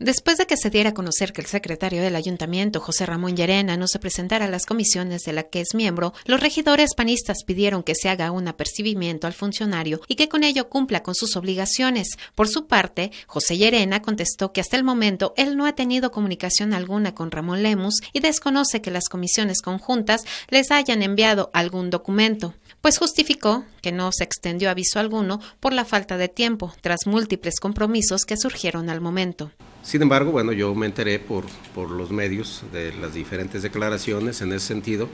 Después de que se diera a conocer que el secretario del ayuntamiento, José Ramón Llerena, no se presentara a las comisiones de la que es miembro, los regidores panistas pidieron que se haga un apercibimiento al funcionario y que con ello cumpla con sus obligaciones. Por su parte, José Llerena contestó que hasta el momento él no ha tenido comunicación alguna con Ramón Lemus y desconoce que las comisiones conjuntas les hayan enviado algún documento pues justificó que no se extendió aviso alguno por la falta de tiempo, tras múltiples compromisos que surgieron al momento. Sin embargo, bueno, yo me enteré por, por los medios de las diferentes declaraciones en ese sentido,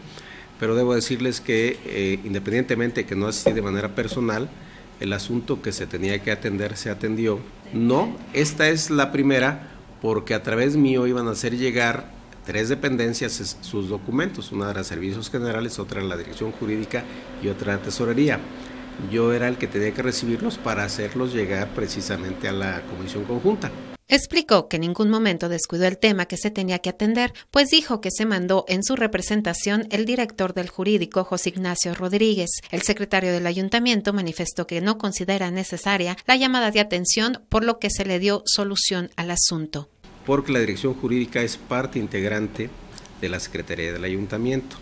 pero debo decirles que eh, independientemente que no así de manera personal, el asunto que se tenía que atender se atendió. No, esta es la primera porque a través mío iban a hacer llegar tres dependencias sus documentos, una las Servicios Generales, otra era la Dirección Jurídica y otra la Tesorería. Yo era el que tenía que recibirlos para hacerlos llegar precisamente a la comisión conjunta. Explicó que en ningún momento descuidó el tema que se tenía que atender, pues dijo que se mandó en su representación el director del jurídico José Ignacio Rodríguez. El secretario del ayuntamiento manifestó que no considera necesaria la llamada de atención, por lo que se le dio solución al asunto porque la dirección jurídica es parte integrante de la Secretaría del Ayuntamiento.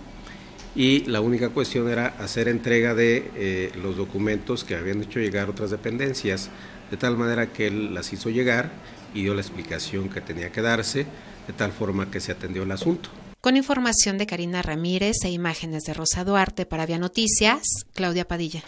Y la única cuestión era hacer entrega de eh, los documentos que habían hecho llegar otras dependencias, de tal manera que él las hizo llegar y dio la explicación que tenía que darse, de tal forma que se atendió el asunto. Con información de Karina Ramírez e imágenes de Rosa Duarte para Vía Noticias, Claudia Padilla.